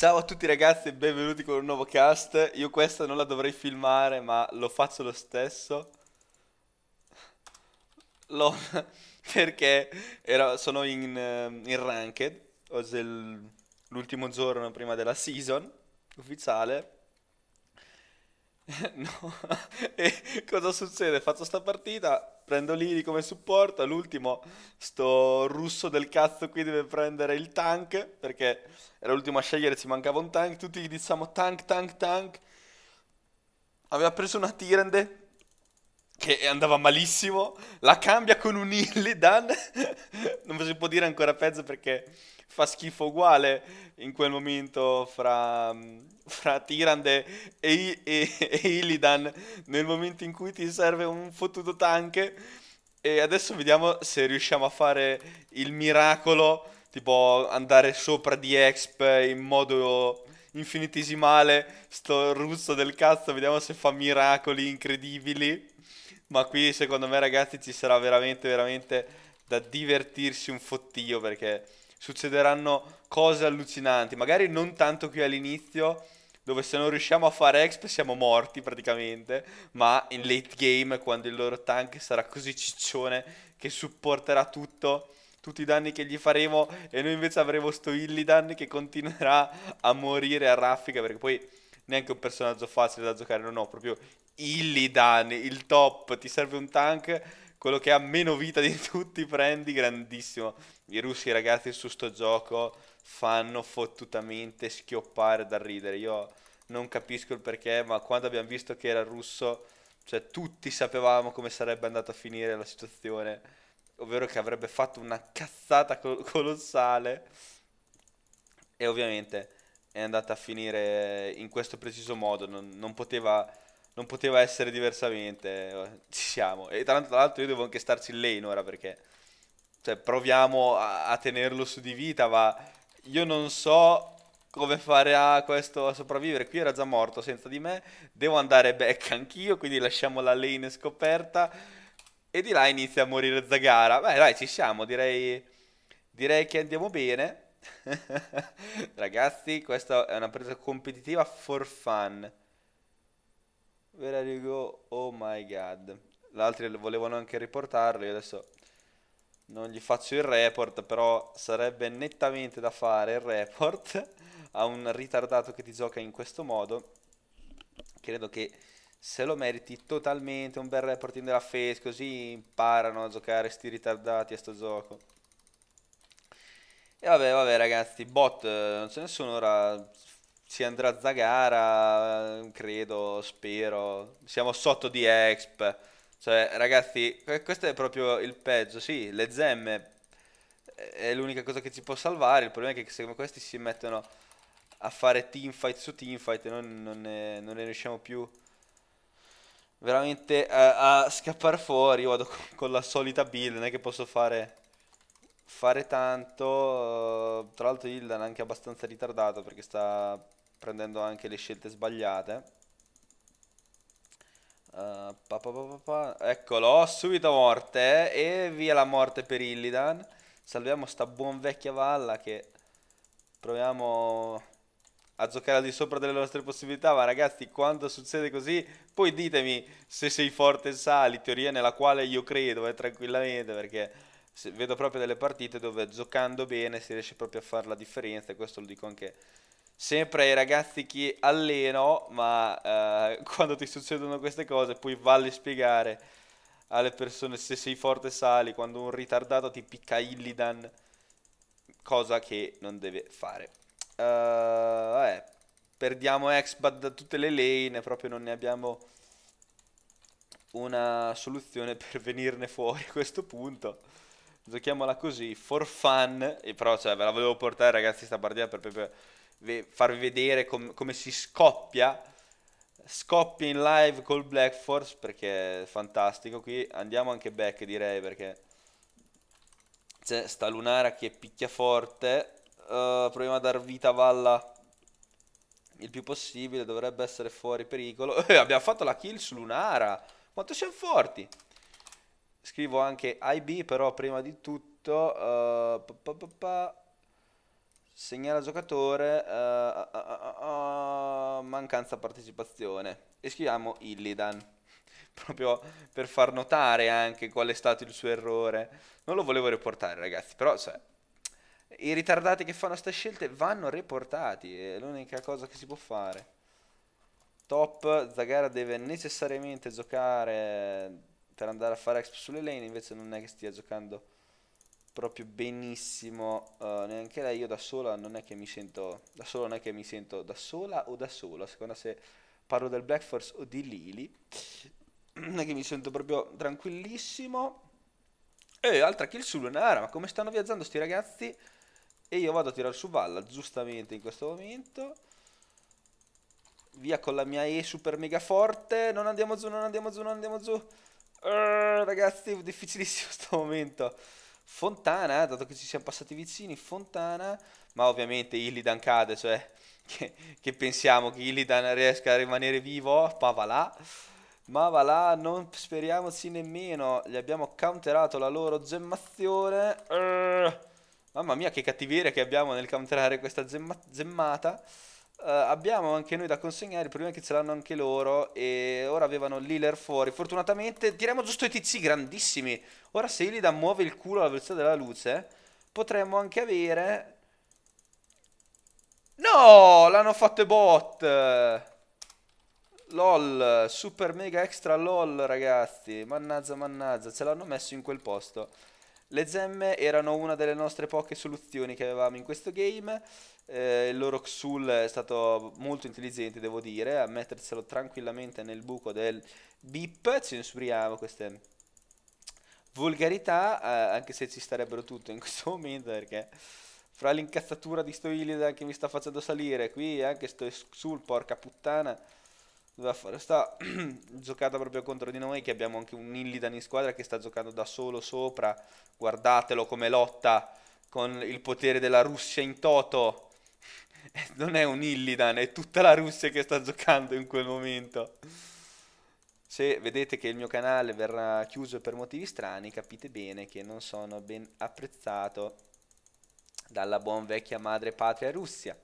Ciao a tutti ragazzi e benvenuti con un nuovo cast. Io questa non la dovrei filmare, ma lo faccio lo stesso. Lo... perché era... sono in, eh, in ranked, oggi è l'ultimo giorno prima della season ufficiale No, e cosa succede? Faccio sta partita, prendo Lili come supporto, all'ultimo sto russo del cazzo qui deve prendere il tank, perché era l'ultimo a scegliere, ci mancava un tank, tutti gli diciamo tank, tank, tank. Aveva preso una Tirende, che andava malissimo, la cambia con un Illidan, non si può dire ancora peggio perché fa schifo uguale in quel momento fra, mm, fra Tirande e, e, e, Illidan nel momento in cui ti serve un fottuto tank. E adesso vediamo se riusciamo a fare il miracolo, tipo andare sopra di Exp in modo infinitesimale, sto russo del cazzo, vediamo se fa miracoli incredibili. Ma qui secondo me ragazzi ci sarà veramente veramente da divertirsi un fottio perché succederanno cose allucinanti, magari non tanto qui all'inizio, dove se non riusciamo a fare exp siamo morti praticamente, ma in late game quando il loro tank sarà così ciccione che supporterà tutto, tutti i danni che gli faremo e noi invece avremo sto Illidan che continuerà a morire a raffica perché poi neanche un personaggio facile da giocare, non ho proprio Illidan, il top, ti serve un tank quello che ha meno vita di tutti prendi, grandissimo. I russi ragazzi su sto gioco fanno fottutamente schioppare da ridere. Io non capisco il perché, ma quando abbiamo visto che era russo, cioè tutti sapevamo come sarebbe andata a finire la situazione, ovvero che avrebbe fatto una cazzata col- colossale. E ovviamente è andata a finire in questo preciso modo, non, non poteva non poteva essere diversamente. Eh, ci siamo. E tra l'altro, io devo anche starci in lane ora perché. Cioè, proviamo a, a tenerlo su di vita, ma io non so come fare a questo a sopravvivere. Qui era già morto senza di me. Devo andare back anch'io, quindi lasciamo la lane scoperta. E di là inizia a morire Zagara. Beh, dai, ci siamo, direi, direi che andiamo bene. Ragazzi, questa è una presa competitiva for fun. Where are you go? Oh my god. Gli altri volevano anche riportarlo. Io adesso non gli faccio il report, però sarebbe nettamente da fare il report a un ritardato che ti gioca in questo modo. Credo che se lo meriti totalmente un bel reporting della face, così imparano a giocare sti ritardati a sto gioco. E vabbè, vabbè ragazzi, bot eh, non ce ne sono ora si andrà a Zagara, credo, spero. Siamo sotto di Exp. Cioè, ragazzi, questo è proprio il peggio. Sì, le zemme eh, è l'unica cosa che ci può salvare. Il problema è che secondo questi si mettono a fare teamfight su teamfight e noi non ne, non ne riusciamo più veramente a, a scappare fuori. Io vado con la solita build, non è che posso fare fare tanto. Tra l'altro Hildan è anche abbastanza ritardato perché sta prendendo anche le scelte sbagliate. Uh, pa pa pa Eccolo, subito morte eh, e via la morte per Illidan. Salviamo sta buon vecchia valla che proviamo a giocare al di sopra delle nostre possibilità, ma ragazzi, quando succede così, poi ditemi se sei forte e sali, teoria nella quale io credo eh, tranquillamente, perché vedo proprio delle partite dove giocando bene si riesce proprio a fare la differenza, e questo lo dico anche sempre ai ragazzi che alleno, ma eh, quando ti succedono queste cose poi valli spiegare alle persone se sei forte sali, quando un ritardato ti picca Illidan, cosa che non deve fare. Uh, vabbè, perdiamo Exbat da tutte le lane, proprio non ne abbiamo una soluzione per venirne fuori a questo punto giochiamola così, for fun, e però cioè, ve la volevo portare ragazzi sta partita per proprio farvi vedere com- come si scoppia, scoppia in live col Black Force perché è fantastico, qui andiamo anche back direi perché c'è sta Lunara che picchia forte, uh, proviamo a dar vita a Valla il più possibile, dovrebbe essere fuori pericolo, eh, abbiamo fatto la kill su Lunara, quanto siamo forti! scrivo anche IB però prima di tutto uh, pa, pa, pa, segnala giocatore uh, uh, mancanza partecipazione e scriviamo Illidan proprio per far notare anche qual è stato il suo errore non lo volevo riportare ragazzi però cioè, i ritardati che fanno queste scelte vanno riportati è l'unica cosa che si può fare top Zagara deve necessariamente giocare per andare a fare exp sulle lane invece non è che stia giocando proprio benissimo uh, neanche lei io da sola non è che mi sento da sola non è che mi sento da sola o da solo a seconda se parlo del Black Force o di Lily non è che mi sento proprio tranquillissimo e altra kill su Lunara ma come stanno viaggiando sti ragazzi e io vado a tirare su Valla giustamente in questo momento via con la mia E super mega forte non andiamo giù non andiamo giù non andiamo giù Uh, ragazzi, difficilissimo sto momento. Fontana, dato che ci siamo passati vicini, Fontana, ma ovviamente Illidan cade, cioè che, che pensiamo che Illidan riesca a rimanere vivo, ma va là. Ma va là, non speriamoci nemmeno, gli abbiamo counterato la loro gemmazione. Uh, mamma mia che cattiveria che abbiamo nel counterare questa gemma, gemmata. Uh, abbiamo anche noi da consegnare, il problema è che ce l'hanno anche loro e ora avevano Liller fuori. Fortunatamente tiriamo giusto i tizi grandissimi. Ora se Ilida muove il culo alla velocità della luce, potremmo anche avere... No, l'hanno fatto i bot. LOL, super mega extra LOL ragazzi. Mannazza, mannazza, ce l'hanno messo in quel posto. Le gemme erano una delle nostre poche soluzioni che avevamo in questo game. Eh, il loro Xul è stato molto intelligente, devo dire, a metterselo tranquillamente nel buco del bip. Censuriamo queste volgarità, eh, anche se ci starebbero tutte in questo momento, perché fra l'incazzatura di sto Illidan che mi sta facendo salire qui, anche sto Xul, porca puttana, doveva fare sta giocata proprio contro di noi, che abbiamo anche un Illidan in squadra che sta giocando da solo sopra, guardatelo come lotta con il potere della Russia in toto non è un Illidan, è tutta la Russia che sta giocando in quel momento. Se vedete che il mio canale verrà chiuso per motivi strani, capite bene che non sono ben apprezzato dalla buon vecchia madre patria Russia.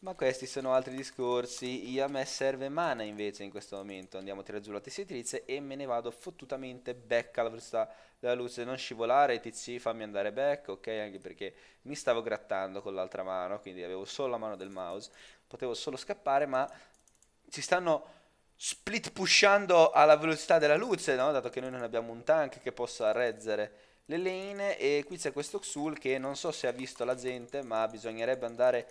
Ma questi sono altri discorsi. Io a me serve mana invece in questo momento. Andiamo a tirare giù la tessitrice e me ne vado fottutamente back alla velocità della luce. Non scivolare, TC, fammi andare back, ok? Anche perché mi stavo grattando con l'altra mano, quindi avevo solo la mano del mouse. Potevo solo scappare, ma ci stanno split pushando alla velocità della luce, no? Dato che noi non abbiamo un tank che possa reggere le lane e qui c'è questo Xul che non so se ha visto la gente ma bisognerebbe andare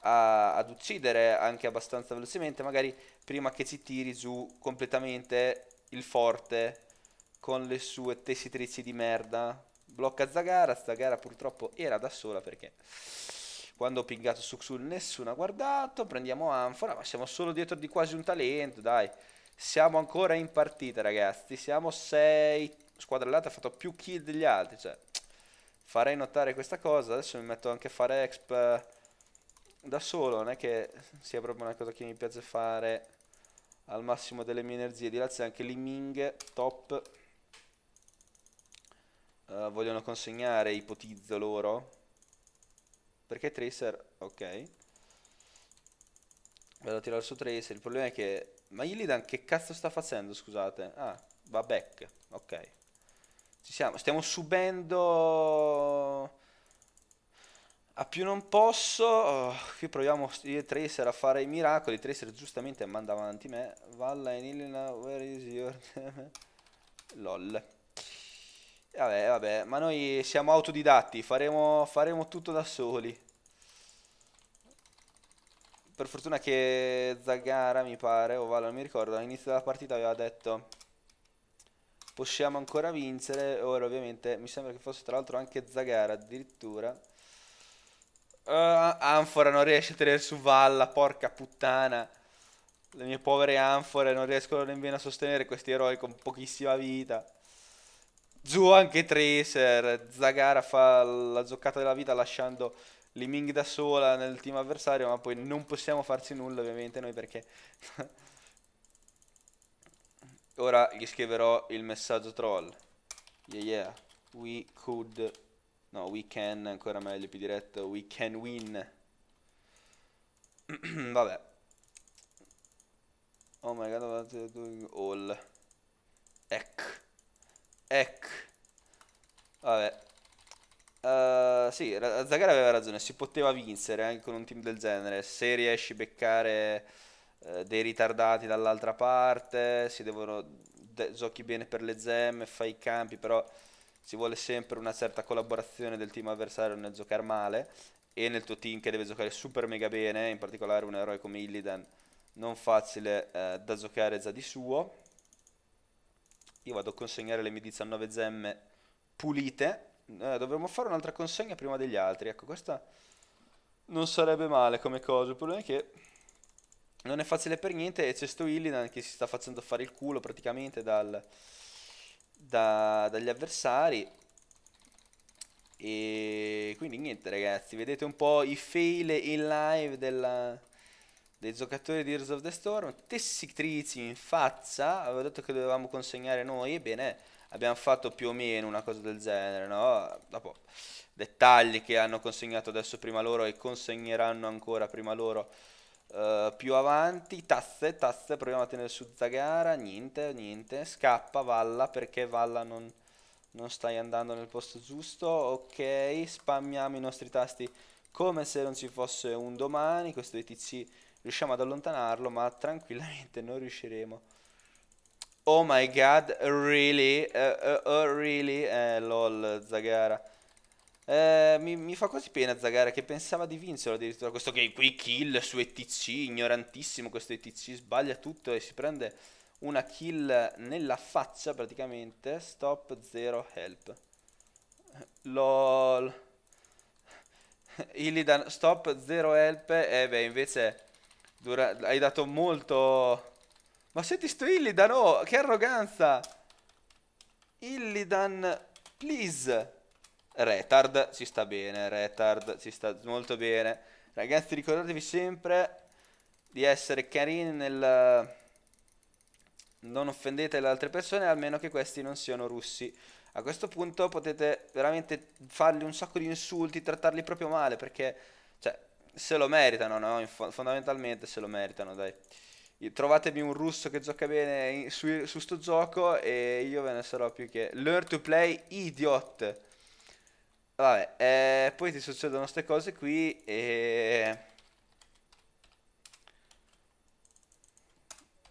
a, ad uccidere anche abbastanza velocemente, magari prima che ci tiri giù completamente il forte con le sue tessitrici di merda. Blocca Zagara, Zagara purtroppo era da sola perché quando ho pingato su Xul nessuno ha guardato, prendiamo Anfora, ma siamo solo dietro di quasi un talento, dai. Siamo ancora in partita ragazzi, siamo 6, squadra allata ha fatto più kill degli altri, cioè farei notare questa cosa, adesso mi metto anche a fare exp da solo non è che sia proprio una cosa che mi piace fare al massimo delle mie energie. Di là c'è anche Liming, top. Uh, vogliono consegnare, ipotizzo loro. Perché Tracer, ok. Vado a tirare su Tracer, il problema è che... Ma Illidan che cazzo sta facendo, scusate? Ah, va back, ok. Ci siamo, stiamo subendo a più non posso, oh, qui proviamo io e Tracer a fare i miracoli, Tracer giustamente manda avanti me, Valla in Illina, where is your name? Lol. Vabbè, vabbè, ma noi siamo autodidatti, faremo, faremo tutto da soli. Per fortuna che Zagara, mi pare, o Valla, non mi ricordo, all'inizio della partita aveva detto possiamo ancora vincere, ora ovviamente mi sembra che fosse tra l'altro anche Zagara addirittura Uh, anfora non riesce a tenere su Valla, porca puttana. Le mie povere anfore non riescono nemmeno a sostenere questi eroi con pochissima vita. Giù anche Tracer. Zagara fa la zoccata della vita lasciando Liming da sola nel team avversario, ma poi non possiamo farci nulla ovviamente noi perché... Ora gli scriverò il messaggio troll. Yeah yeah, we could No, we can, ancora meglio, più diretto, we can win. Vabbè. Oh my god, what are doing all? Ec. Ecco. Ec. Ecco. Vabbè. Uh, sì, Zagara aveva ragione, si poteva vincere anche con un team del genere. Se riesci a beccare uh, dei ritardati dall'altra parte, si devono... De giochi bene per le gemme, fai i campi, però ci vuole sempre una certa collaborazione del team avversario nel giocare male e nel tuo team che deve giocare super mega bene, in particolare un eroe come Illidan non facile eh, da giocare già di suo. Io vado a consegnare le mie 19 gemme pulite. Eh, dovremmo fare un'altra consegna prima degli altri. Ecco, questa non sarebbe male come cosa. Il problema è che non è facile per niente e c'è sto Illidan che si sta facendo fare il culo praticamente dal da, dagli avversari e quindi niente ragazzi, vedete un po' i fail in live della, dei giocatori di Heroes of the Storm, tessitrici in faccia, avevo detto che dovevamo consegnare noi, ebbene abbiamo fatto più o meno una cosa del genere, no? Dopo dettagli che hanno consegnato adesso prima loro e consegneranno ancora prima loro eh, più avanti, tasse, tasse, proviamo a tenere su Zagara, niente, niente, scappa, Valla, perché Valla non, non stai andando nel posto giusto, ok, spammiamo i nostri tasti come se non ci fosse un domani, questo ETC riusciamo ad allontanarlo, ma tranquillamente non riusciremo. Oh my god, really? Uh, uh, really? Eh, lol, Zagara. Eh, mi, mi, fa quasi pena Zagara che pensava di vincere addirittura questo game qui kill su ETC, ignorantissimo questo ETC, sbaglia tutto e si prende una kill nella faccia praticamente, stop zero, help. LOL. Illidan stop zero, help Eh beh invece dura, hai dato molto... Ma senti sto Illidan, oh, che arroganza! Illidan, please! Retard si sta bene, retard si sta molto bene. Ragazzi ricordatevi sempre di essere carini nel... Non offendete le altre persone, almeno che questi non siano russi. A questo punto potete veramente fargli un sacco di insulti, trattarli proprio male, perché cioè, se lo meritano, no? fondamentalmente se lo meritano, dai. Trovatemi un russo che gioca bene su, su sto gioco e io ve ne sarò più che... Learn to play idiot! Vabbè, eh, poi ti succedono queste cose qui e...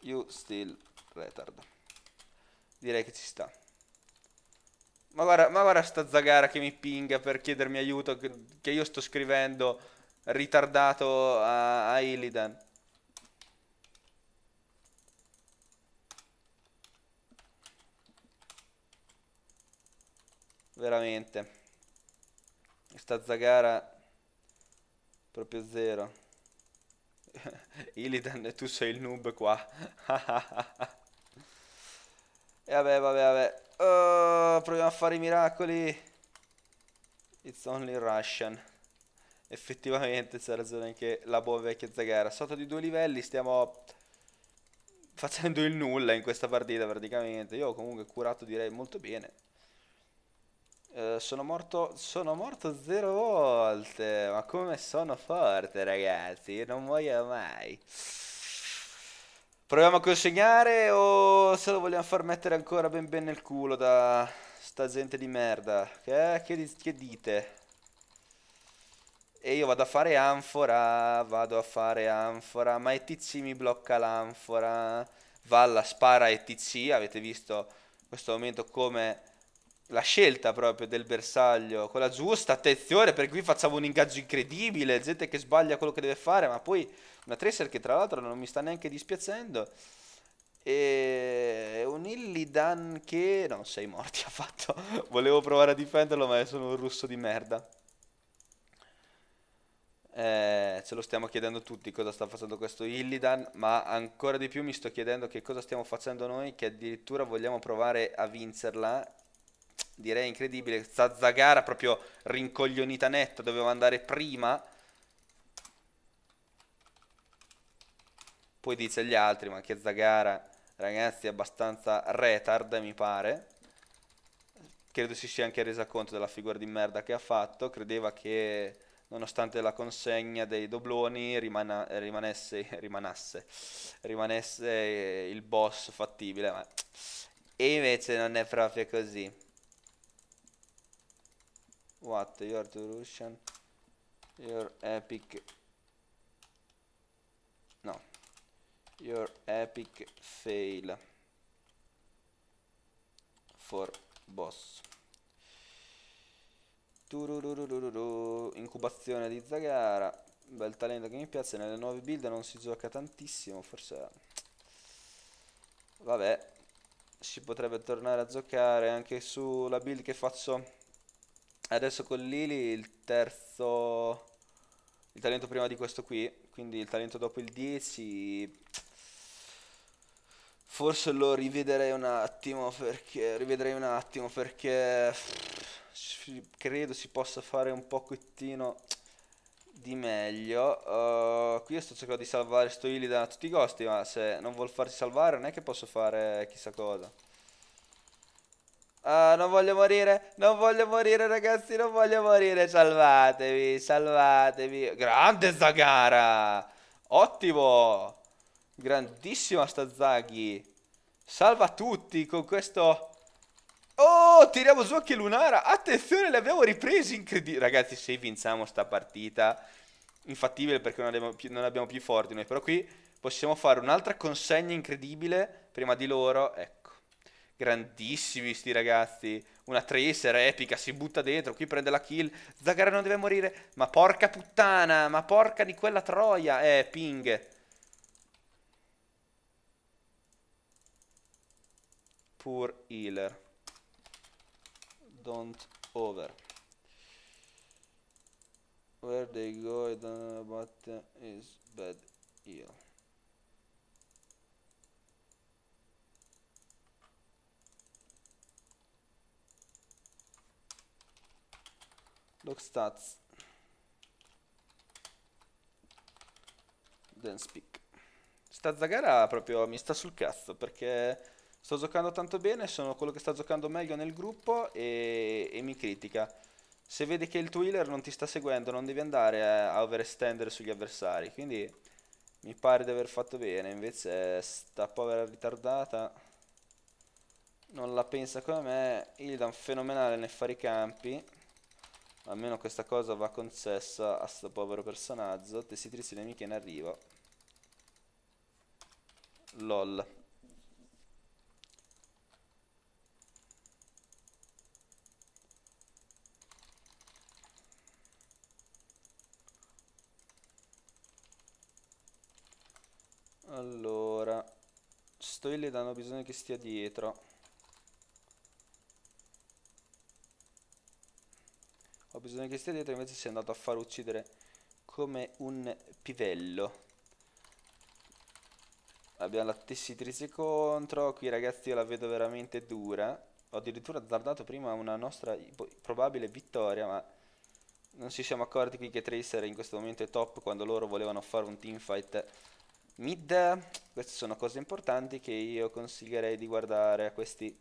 You still retard. Direi che ci sta. Ma guarda, ma guarda sta zagara che mi pinga per chiedermi aiuto che, che io sto scrivendo ritardato a, a Illidan. Veramente. Sta Zagara proprio zero. Illidan, tu sei il noob qua. e vabbè, vabbè, vabbè. Oh, proviamo a fare i miracoli. It's only Russian. Effettivamente c'è ragione anche la buona vecchia Zagara. Sotto di due livelli stiamo facendo il nulla in questa partita praticamente. Io ho comunque curato direi molto bene. Eh, sono morto, sono morto zero volte, ma come sono forte ragazzi, io non muoio mai. Proviamo a consegnare o se lo vogliamo far mettere ancora ben ben nel culo da sta gente di merda? Che, che, che dite? E io vado a fare anfora, vado a fare anfora, ma ETC mi blocca l'anfora. Valla spara ETC, avete visto in questo momento come la scelta proprio del bersaglio con la giusta attenzione perché qui facciamo un ingaggio incredibile gente che sbaglia quello che deve fare ma poi una tracer che tra l'altro non mi sta neanche dispiacendo e un Illidan che non sei morti ha fatto volevo provare a difenderlo ma sono un russo di merda eh, ce lo stiamo chiedendo tutti cosa sta facendo questo Illidan, ma ancora di più mi sto chiedendo che cosa stiamo facendo noi che addirittura vogliamo provare a vincerla direi incredibile. Zazzagara proprio rincoglionita netta, doveva andare prima. Poi dice agli altri, ma che Zagara, ragazzi, è abbastanza retard, mi pare. Credo si sia anche resa conto della figura di merda che ha fatto. Credeva che, nonostante la consegna dei dobloni, rimana, rimanesse, rimanasse, rimanesse il boss fattibile. Ma... E invece non è proprio così what your duration your epic no your epic fail for boss incubazione di Zagara bel talento che mi piace nelle nuove build non si gioca tantissimo forse vabbè si potrebbe tornare a giocare anche sulla build che faccio Adesso con Lily il terzo... Il talento prima di questo qui, quindi il talento dopo il 10... Forse lo rivedrei un attimo perché... Rivedrei un attimo perché... Credo si possa fare un pochettino di meglio. Uh, qui sto cercando di salvare sto Illidan a tutti i costi, ma se non vuol farsi salvare non è che posso fare chissà cosa. Ah, non voglio morire, non voglio morire ragazzi, non voglio morire, salvatevi, salvatevi. Grande Zagara! Ottimo! Grandissima sta Zaghi. Salva tutti con questo... Oh, tiriamo su anche Lunara. Attenzione, li abbiamo ripresi, incredibile. Ragazzi, se vinciamo sta partita... Infattibile perché non abbiamo più, non abbiamo più forti noi, però qui possiamo fare un'altra consegna incredibile prima di loro. Ecco grandissimi sti ragazzi. Una tracer epica, si butta dentro, qui prende la kill. Zagara non deve morire. Ma porca puttana, ma porca di quella troia. Eh, ping. Poor healer. Don't over. Where they go, I don't know, but is bad heal. docstats dance speak sta zagara proprio mi sta sul cazzo perché sto giocando tanto bene, sono quello che sta giocando meglio nel gruppo e, e mi critica. Se vedi che il twiller non ti sta seguendo non devi andare a overestendere sugli avversari, quindi mi pare di aver fatto bene, invece sta povera ritardata non la pensa come me, Ildan fenomenale nel fare i campi. Almeno questa cosa va concessa a sto povero personaggio. Tessitrice nemica in arrivo. LOL. Allora, sto lì hanno bisogno che stia dietro. bisogna che stia dietro invece si è andato a far uccidere come un pivello abbiamo la tessitrice contro qui ragazzi io la vedo veramente dura ho addirittura azzardato prima una nostra boh, probabile vittoria ma non ci siamo accorti qui che Tracer in questo momento è top quando loro volevano fare un teamfight mid queste sono cose importanti che io consiglierei di guardare a questi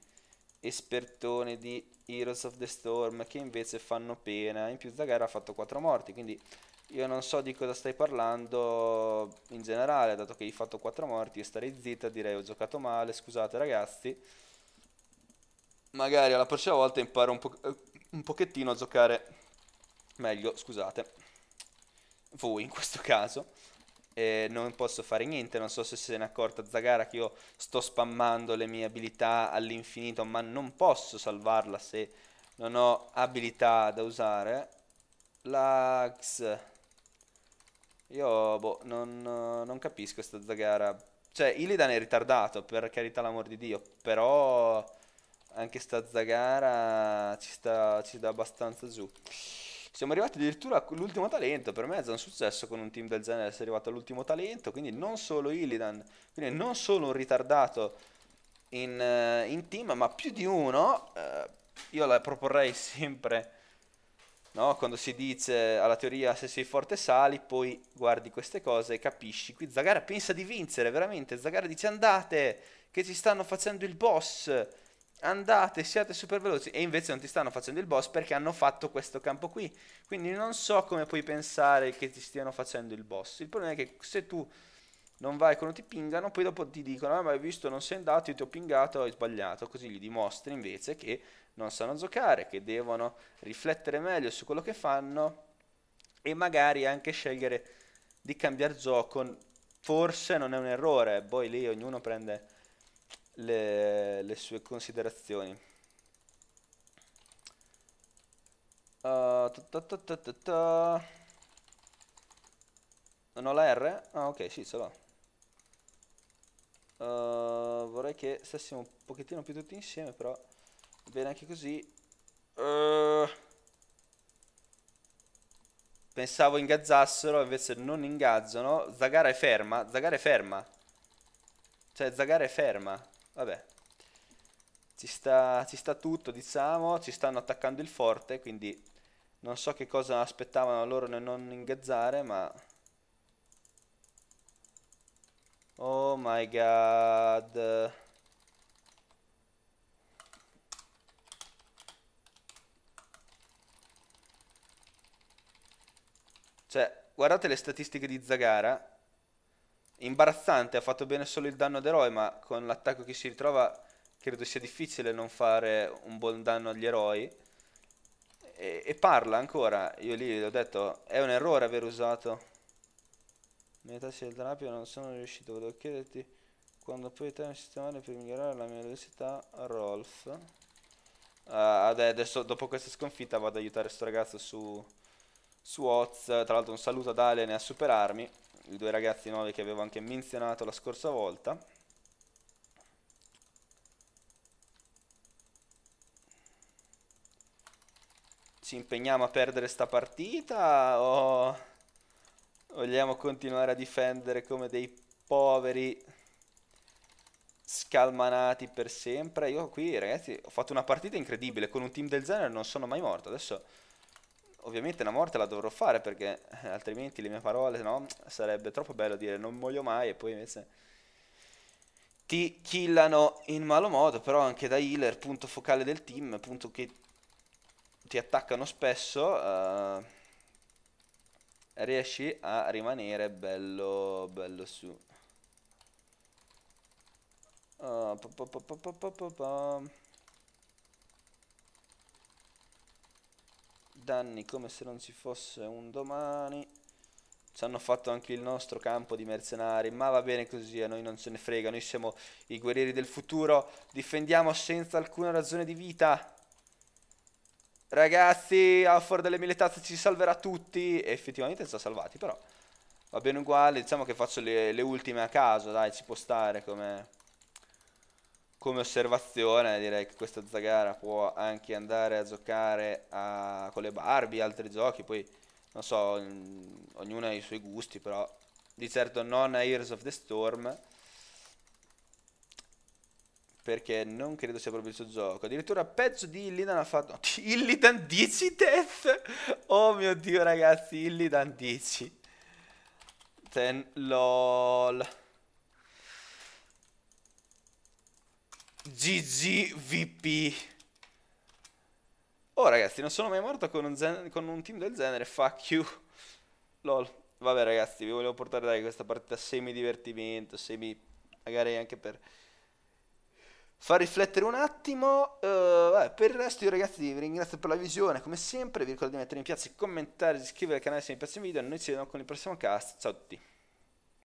espertone di Heroes of the Storm che invece fanno pena. In più Zagara ha fatto 4 morti, quindi io non so di cosa stai parlando in generale, dato che hai fatto 4 morti io starei zitta, direi ho giocato male, scusate ragazzi. Magari alla prossima volta imparo un, po un pochettino a giocare meglio, scusate, voi in questo caso eh, non posso fare niente, non so se se ne è accorta Zagara che io sto spammando le mie abilità all'infinito, ma non posso salvarla se non ho abilità da usare. Lax. Io, boh, non, non capisco questa Zagara. Cioè, Illidan è ritardato, per carità l'amor di Dio, però anche sta Zagara ci sta, ci sta abbastanza giù. Siamo arrivati addirittura all'ultimo talento, per me è già un successo con un team del genere essere arrivato all'ultimo talento, quindi non solo Illidan, quindi non solo un ritardato in, eh, in team, ma più di uno, eh, io la proporrei sempre, no? quando si dice alla teoria se sei forte sali, poi guardi queste cose e capisci. Qui Zagara pensa di vincere, veramente, Zagara dice andate, che ci stanno facendo il boss andate, siate super veloci e invece non ti stanno facendo il boss perché hanno fatto questo campo qui. Quindi non so come puoi pensare che ti stiano facendo il boss. Il problema è che se tu non vai quando ti pingano, poi dopo ti dicono, ah, ma hai visto, non sei andato, io ti ho pingato, hai sbagliato, così gli dimostri invece che non sanno giocare, che devono riflettere meglio su quello che fanno e magari anche scegliere di cambiare gioco. Forse non è un errore, poi boh, lì ognuno prende le, le sue considerazioni. Uh, ta ta ta ta ta. non ho la R? Ah ok, sì, ce l'ho. Uh, vorrei che stessimo un pochettino più tutti insieme, però bene anche così. Uh, pensavo ingazzassero, invece non ingazzano. Zagara è ferma, Zagara è ferma. Cioè, Zagara è ferma. Vabbè, ci sta, ci sta tutto, diciamo, ci stanno attaccando il forte, quindi non so che cosa aspettavano loro nel non ingazzare ma... Oh my god... Cioè, guardate le statistiche di Zagara, imbarazzante, ha fatto bene solo il danno ad eroe, ma con l'attacco che si ritrova credo sia difficile non fare un buon danno agli eroi. E, e parla ancora, io lì ho detto, è un errore aver usato... Metà del drapio non sono riuscito, volevo chiederti quando poi te sistema per migliorare la mia velocità Rolf. Uh, adesso dopo questa sconfitta vado ad aiutare questo ragazzo su, su Oz, tra l'altro un saluto ad Alien e a superarmi i due ragazzi nuovi che avevo anche menzionato la scorsa volta ci impegniamo a perdere sta partita o vogliamo continuare a difendere come dei poveri scalmanati per sempre io qui ragazzi ho fatto una partita incredibile con un team del genere non sono mai morto adesso ovviamente una morte la dovrò fare perché eh, altrimenti le mie parole, no? Sarebbe troppo bello dire non muoio mai e poi invece ti killano in malo modo, però anche da healer, punto focale del team, punto che ti attaccano spesso, uh, riesci a rimanere bello, bello su. Uh, danni come se non ci fosse un domani. Ci hanno fatto anche il nostro campo di mercenari, ma va bene così, a noi non se ne frega, noi siamo i guerrieri del futuro, difendiamo senza alcuna ragione di vita. Ragazzi, Alford delle mille tazze ci salverà tutti, e effettivamente ci ha salvati però. Va bene uguale, diciamo che faccio le, le ultime a caso, dai, ci può stare come come osservazione direi che questa Zagara può anche andare a giocare a, con le Barbie, altri giochi, poi non so, mm, ognuno ha i suoi gusti, però di certo non a Heroes of the Storm, perché non credo sia proprio il suo gioco. Addirittura pezzo di Illidan ha fatto... Illidan 10 death! Oh mio Dio ragazzi, Illidan 10. Ten lol. GGVP. Oh ragazzi, non sono mai morto con un, con un, team del genere, fuck you. Lol. Vabbè ragazzi, vi volevo portare dai questa partita semi divertimento, semi magari anche per far riflettere un attimo. Uh, vabbè, per il resto io ragazzi vi ringrazio per la visione, come sempre vi ricordo di mettere mi piace, commentare, iscrivervi al canale se vi piace il video e noi ci vediamo con il prossimo cast. Ciao a tutti.